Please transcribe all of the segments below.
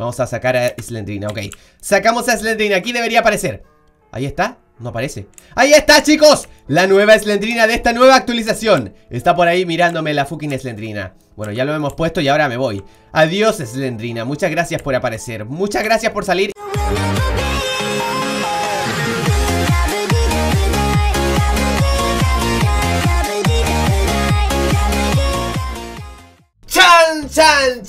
Vamos a sacar a Slendrina, ok Sacamos a Slendrina, aquí debería aparecer Ahí está, no aparece ¡Ahí está, chicos! La nueva Slendrina de esta nueva actualización Está por ahí mirándome la fucking Slendrina Bueno, ya lo hemos puesto y ahora me voy Adiós, Slendrina, muchas gracias por aparecer Muchas gracias por salir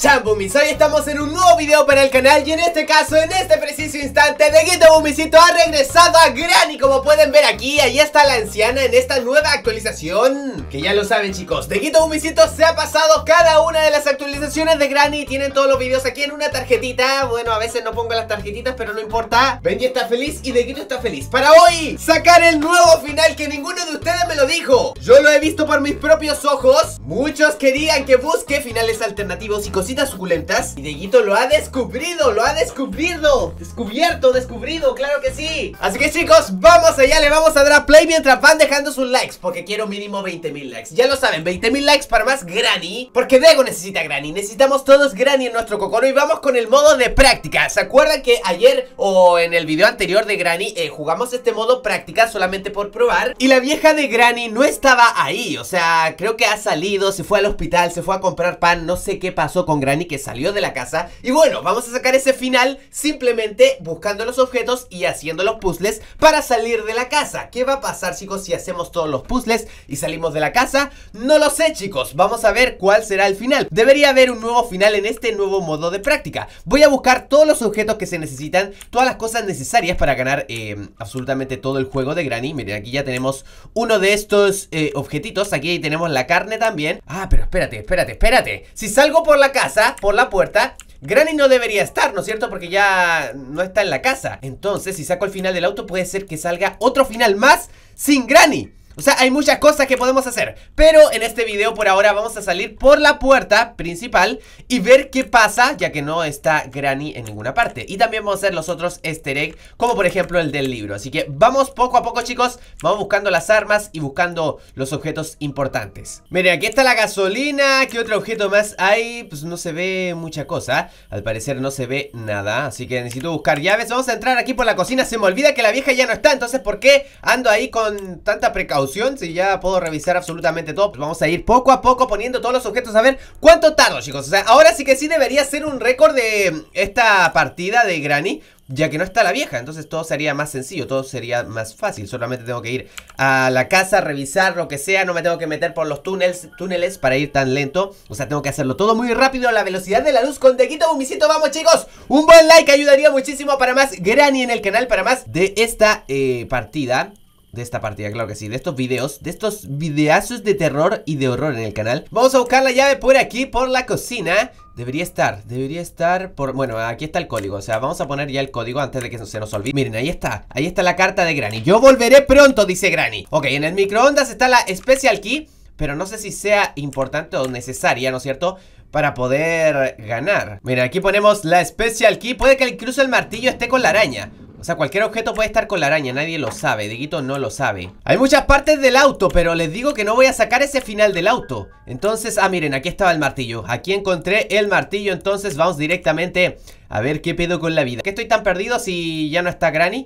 Chambumis, hoy estamos en un nuevo video para el canal y en este caso, en este preciso instante, Deguito Bumisito ha regresado a Granny como pueden ver aquí, ahí está la anciana en esta nueva actualización Que ya lo saben chicos, Deguito Bumisito se ha pasado cada una de las actualizaciones de Granny tienen todos los videos aquí en una tarjetita Bueno, a veces no pongo las tarjetitas, pero no importa Benji está feliz y Deguito está feliz Para hoy, sacar el nuevo final que ninguno de ustedes me lo dijo Yo lo he visto por mis propios ojos Muchos querían que busque finales alternativos y cositas suculentas Y Dieguito lo ha descubrido, lo ha descubierto Descubierto, descubrido, claro que sí Así que chicos, vamos allá, le vamos a dar a play mientras van dejando sus likes Porque quiero mínimo 20 mil likes Ya lo saben, 20 mil likes para más Granny Porque Dego necesita Granny, necesitamos todos Granny en nuestro cocoro Y vamos con el modo de práctica ¿Se acuerdan que ayer o en el video anterior de Granny eh, Jugamos este modo práctica solamente por probar Y la vieja de Granny no estaba ahí O sea, creo que ha salido, se fue al hospital, se fue a comprar pan No sé qué pasó con Granny que salió de la casa. Y bueno, vamos a sacar ese final simplemente buscando los objetos y haciendo los puzzles para salir de la casa. ¿Qué va a pasar, chicos, si hacemos todos los puzzles y salimos de la casa? No lo sé, chicos. Vamos a ver cuál será el final. Debería haber un nuevo final en este nuevo modo de práctica. Voy a buscar todos los objetos que se necesitan, todas las cosas necesarias para ganar eh, absolutamente todo el juego de Granny. Miren, aquí ya tenemos uno de estos eh, objetitos. Aquí tenemos la carne también. Ah, pero espérate, espérate, espérate. Si salgo por la casa por la puerta, Granny no debería estar, ¿no es cierto? Porque ya no está en la casa. Entonces, si saco el final del auto, puede ser que salga otro final más sin Granny. O sea, hay muchas cosas que podemos hacer Pero en este video por ahora vamos a salir por la puerta principal Y ver qué pasa, ya que no está Granny en ninguna parte Y también vamos a hacer los otros easter como por ejemplo el del libro Así que vamos poco a poco chicos, vamos buscando las armas y buscando los objetos importantes Miren, aquí está la gasolina, ¿qué otro objeto más hay? Pues no se ve mucha cosa, al parecer no se ve nada Así que necesito buscar llaves, vamos a entrar aquí por la cocina Se me olvida que la vieja ya no está, entonces ¿por qué ando ahí con tanta precaución? si ya puedo revisar absolutamente todo, pues vamos a ir poco a poco poniendo todos los objetos a ver cuánto tardo, chicos. O sea, ahora sí que sí debería ser un récord de esta partida de Granny, ya que no está la vieja, entonces todo sería más sencillo, todo sería más fácil, solamente tengo que ir a la casa, revisar lo que sea, no me tengo que meter por los túneles, túneles para ir tan lento, o sea, tengo que hacerlo todo muy rápido a la velocidad de la luz con Dequito Bumisito, vamos chicos, un buen like ayudaría muchísimo para más Granny en el canal, para más de esta eh, partida de esta partida, claro que sí, de estos videos, de estos videazos de terror y de horror en el canal. Vamos a buscar la llave por aquí, por la cocina. Debería estar, debería estar por... Bueno, aquí está el código, o sea, vamos a poner ya el código antes de que se nos olvide Miren, ahí está, ahí está la carta de Granny Yo volveré pronto, dice Granny Ok, en el microondas está la Special Key Pero no sé si sea importante o necesaria, ¿no es cierto? para poder ganar Mira, aquí ponemos la Special Key Puede que incluso el martillo esté con la araña o sea, cualquier objeto puede estar con la araña, nadie lo sabe, Diguito no lo sabe Hay muchas partes del auto, pero les digo que no voy a sacar ese final del auto Entonces, ah miren, aquí estaba el martillo, aquí encontré el martillo, entonces vamos directamente a ver qué pedo con la vida ¿Qué estoy tan perdido si ya no está Granny?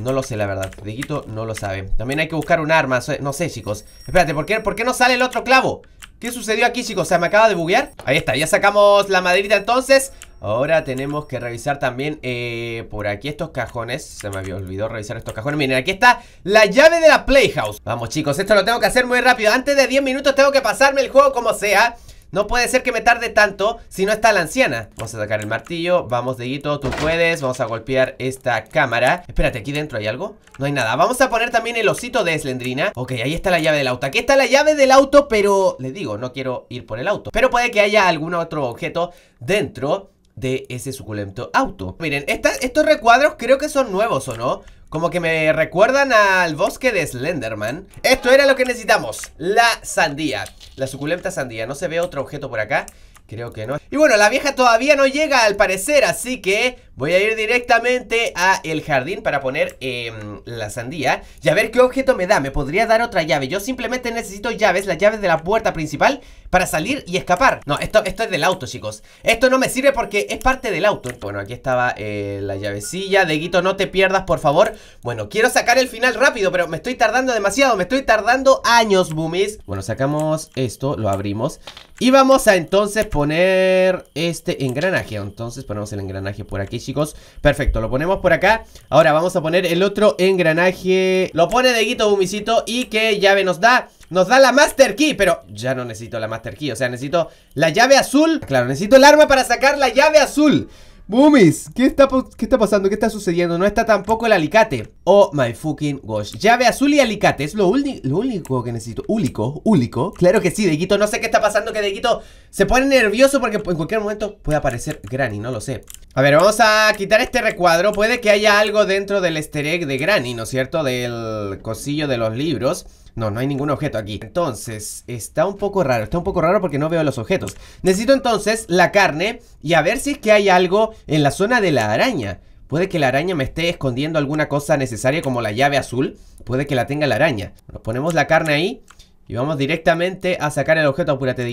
No lo sé, la verdad. Diguito no lo sabe. También hay que buscar un arma. No sé, chicos. Espérate, ¿por qué, ¿por qué no sale el otro clavo? ¿Qué sucedió aquí, chicos? ¿Se me acaba de buguear? Ahí está, ya sacamos la maderita entonces Ahora tenemos que revisar también eh, por aquí estos cajones Se me había olvidado revisar estos cajones Miren, aquí está la llave de la Playhouse Vamos chicos, esto lo tengo que hacer muy rápido Antes de 10 minutos tengo que pasarme el juego como sea no puede ser que me tarde tanto si no está la anciana Vamos a sacar el martillo, vamos Deguito, tú puedes Vamos a golpear esta cámara Espérate, ¿aquí dentro hay algo? No hay nada Vamos a poner también el osito de Slendrina Ok, ahí está la llave del auto Aquí está la llave del auto, pero... le digo, no quiero ir por el auto Pero puede que haya algún otro objeto dentro de ese suculento auto Miren, estos recuadros creo que son nuevos, ¿o no? Como que me recuerdan al bosque de Slenderman Esto era lo que necesitamos La sandía La suculenta sandía No se ve otro objeto por acá Creo que no Y bueno, la vieja todavía no llega al parecer Así que Voy a ir directamente a el jardín para poner em, la sandía Y a ver qué objeto me da, me podría dar otra llave Yo simplemente necesito llaves, las llaves de la puerta principal Para salir y escapar No, esto, esto es del auto chicos Esto no me sirve porque es parte del auto Bueno, aquí estaba eh, la llavecilla Deguito, no te pierdas por favor Bueno, quiero sacar el final rápido, pero me estoy tardando demasiado Me estoy tardando años, boomies Bueno, sacamos esto, lo abrimos Y vamos a entonces poner este engranaje Entonces ponemos el engranaje por aquí chicos. Perfecto, lo ponemos por acá. Ahora vamos a poner el otro engranaje. Lo pone de guito Bumicito. ¿Y qué llave nos da? Nos da la Master Key, pero ya no necesito la Master Key. O sea, necesito la llave azul. Claro, necesito el arma para sacar la llave azul. ¡Bumis! ¿qué está, ¿qué está pasando? ¿Qué está sucediendo? No está tampoco el alicate Oh my fucking gosh Llave azul y alicate Es lo, lo único que necesito único, único Claro que sí, Deguito No sé qué está pasando Que Deguito se pone nervioso Porque en cualquier momento puede aparecer Granny No lo sé A ver, vamos a quitar este recuadro Puede que haya algo dentro del easter de Granny, ¿no es cierto? Del cosillo de los libros no, no hay ningún objeto aquí. Entonces, está un poco raro. Está un poco raro porque no veo los objetos. Necesito entonces la carne y a ver si es que hay algo en la zona de la araña. Puede que la araña me esté escondiendo alguna cosa necesaria como la llave azul. Puede que la tenga la araña. Nos ponemos la carne ahí. Y vamos directamente a sacar el objeto, apúrate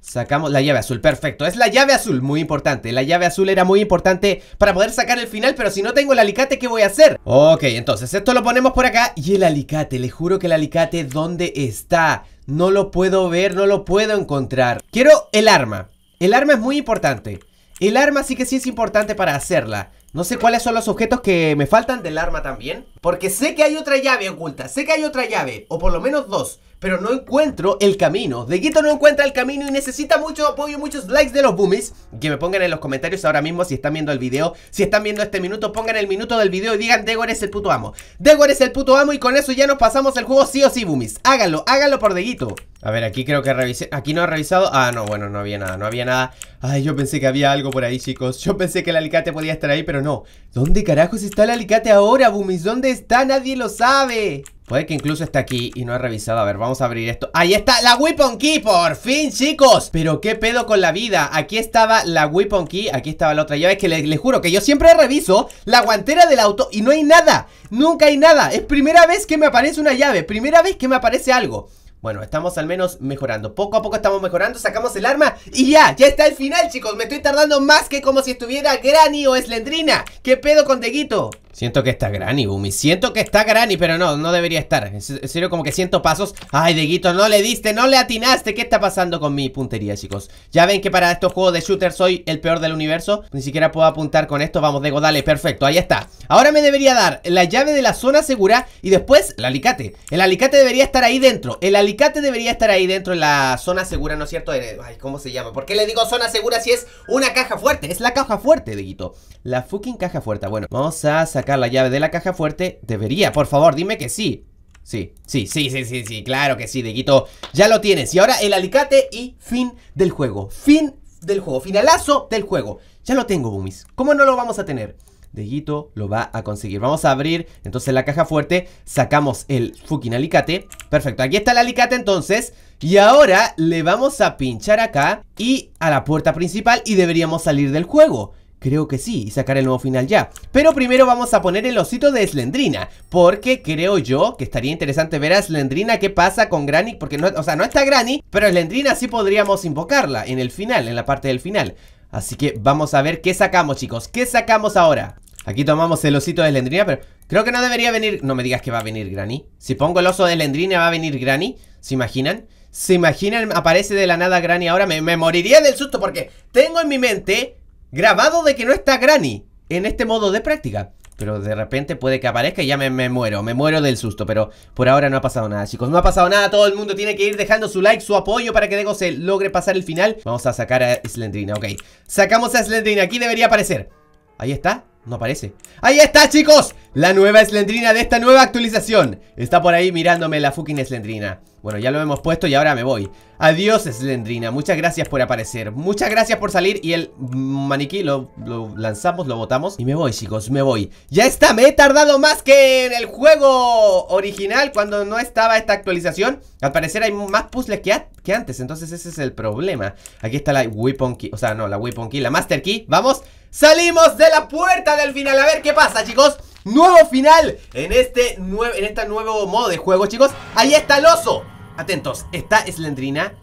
Sacamos la llave azul, perfecto Es la llave azul, muy importante La llave azul era muy importante para poder sacar el final Pero si no tengo el alicate, ¿qué voy a hacer? Ok, entonces esto lo ponemos por acá Y el alicate, le juro que el alicate, ¿dónde está? No lo puedo ver, no lo puedo encontrar Quiero el arma El arma es muy importante El arma sí que sí es importante para hacerla no sé cuáles son los objetos que me faltan del arma también Porque sé que hay otra llave oculta Sé que hay otra llave, o por lo menos dos pero no encuentro el camino. Deguito no encuentra el camino y necesita mucho apoyo, muchos likes de los boomies. Que me pongan en los comentarios ahora mismo si están viendo el video. Si están viendo este minuto, pongan el minuto del video y digan Degor es el puto amo. Degor es el puto amo y con eso ya nos pasamos el juego sí o sí, boomies. Háganlo, háganlo por Deguito. A ver, aquí creo que revisé. Aquí no ha revisado. Ah, no, bueno, no había nada, no había nada. Ay, yo pensé que había algo por ahí, chicos. Yo pensé que el alicate podía estar ahí, pero no. ¿Dónde carajos está el alicate ahora, boomies? ¿Dónde está? Nadie lo sabe. Puede que incluso esté aquí y no he revisado. A ver, vamos a abrir esto. ¡Ahí está! ¡La Weapon Key! ¡Por fin, chicos! Pero qué pedo con la vida. Aquí estaba la Weapon Key. Aquí estaba la otra llave. Es que les, juro que yo siempre reviso la guantera del auto y no hay nada. Nunca hay nada. Es primera vez que me aparece una llave. Primera vez que me aparece algo. Bueno, estamos al menos mejorando. Poco a poco estamos mejorando. Sacamos el arma y ya, ya está el final, chicos. Me estoy tardando más que como si estuviera Granny o Slendrina. ¿Qué pedo con Deguito? Siento que está Granny, Bumi. Siento que está Granny, pero no, no debería estar. En serio, como que siento pasos. Ay, Deguito, no le diste, no le atinaste. ¿Qué está pasando con mi puntería, chicos? Ya ven que para estos juegos de shooter soy el peor del universo. Ni siquiera puedo apuntar con esto. Vamos, Dego, dale, perfecto. Ahí está. Ahora me debería dar la llave de la zona segura y después el alicate. El alicate debería estar ahí dentro. El alicate debería estar ahí dentro en la zona segura, ¿no es cierto? Eh, ay, ¿cómo se llama? ¿Por qué le digo zona segura si es una caja fuerte? Es la caja fuerte, Deguito. La fucking caja fuerte. Bueno, vamos a sacar la llave de la caja fuerte? Debería, por favor, dime que sí Sí, sí, sí, sí, sí, sí, claro que sí, Deguito Ya lo tienes, y ahora el alicate y fin del juego Fin del juego, finalazo del juego Ya lo tengo, Bumis, ¿cómo no lo vamos a tener? Deguito lo va a conseguir Vamos a abrir entonces la caja fuerte Sacamos el fucking alicate Perfecto, aquí está el alicate entonces Y ahora le vamos a pinchar acá Y a la puerta principal Y deberíamos salir del juego Creo que sí, y sacar el nuevo final ya. Pero primero vamos a poner el osito de Slendrina, porque creo yo que estaría interesante ver a Slendrina qué pasa con Granny, porque no, o sea, no está Granny, pero Slendrina sí podríamos invocarla en el final, en la parte del final. Así que vamos a ver qué sacamos, chicos, qué sacamos ahora. Aquí tomamos el osito de Slendrina, pero creo que no debería venir... No me digas que va a venir Granny. Si pongo el oso de Slendrina va a venir Granny, ¿se imaginan? ¿Se imaginan? Aparece de la nada Granny ahora. Me, me, moriría del susto porque tengo en mi mente grabado de que no está Granny en este modo de práctica. Pero de repente puede que aparezca y ya me, muero, me muero del susto Pero por ahora no ha pasado nada, chicos No ha pasado nada, todo el mundo tiene que ir dejando su like, su apoyo Para que Dego se logre pasar el final Vamos a sacar a Slendrina, ok Sacamos a Slendrina, aquí debería aparecer Ahí está, no aparece ¡Ahí está, chicos! La nueva Slendrina de esta nueva actualización Está por ahí mirándome la fucking Slendrina bueno, ya lo hemos puesto y ahora me voy Adiós, Slendrina, muchas gracias por aparecer Muchas gracias por salir y el maniquí lo, lanzamos, lo botamos Y me voy, chicos, me voy ¡Ya está! Me he tardado más que en el juego original cuando no estaba esta actualización Al parecer hay más puzzles que, que antes, entonces ese es el problema Aquí está la Weapon Key, o sea, no, la Weapon Key, la Master Key ¡Vamos! ¡Salimos de la puerta del final! A ver qué pasa, chicos nuevo final en este, en este nuevo modo de juego, chicos. Ahí está el oso. Atentos, está Slendrina.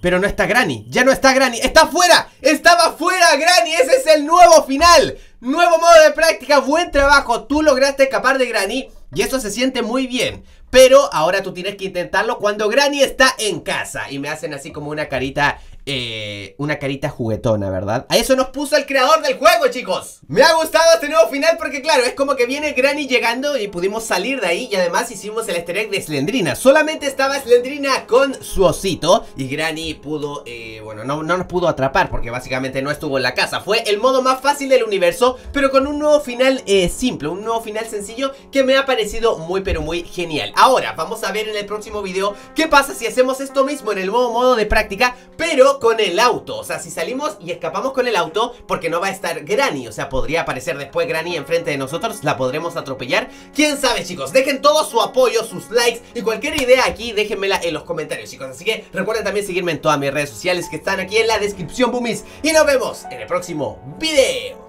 Pero no está Granny, ya no está Granny, está fuera, estaba fuera Granny, ese es el nuevo final, nuevo modo de práctica, buen trabajo, tú lograste escapar de Granny y eso se siente muy bien, pero ahora tú tienes que intentarlo cuando Granny está en casa y me hacen así como una carita eh, una carita juguetona, ¿verdad? A eso nos puso el creador del juego, chicos. Me ha gustado este nuevo final porque, claro, es como que viene Granny llegando y pudimos salir de ahí. Y además hicimos el easter de Slendrina. Solamente estaba Slendrina con su osito. Y Granny pudo, eh, bueno, no, no nos pudo atrapar porque básicamente no estuvo en la casa. Fue el modo más fácil del universo, pero con un nuevo final eh, simple, un nuevo final sencillo que me ha parecido muy, pero muy genial. Ahora, vamos a ver en el próximo video qué pasa si hacemos esto mismo en el nuevo modo de práctica, pero con el auto. O sea, si salimos y escapamos con el auto, porque no va a estar Granny. O sea, podría aparecer después Granny enfrente de nosotros. La podremos atropellar. ¿Quién sabe, chicos? Dejen todo su apoyo, sus likes y cualquier idea aquí, déjenmela en los comentarios, chicos. Así que recuerden también seguirme en todas mis redes sociales que están aquí en la descripción, boomies. Y nos vemos en el próximo video.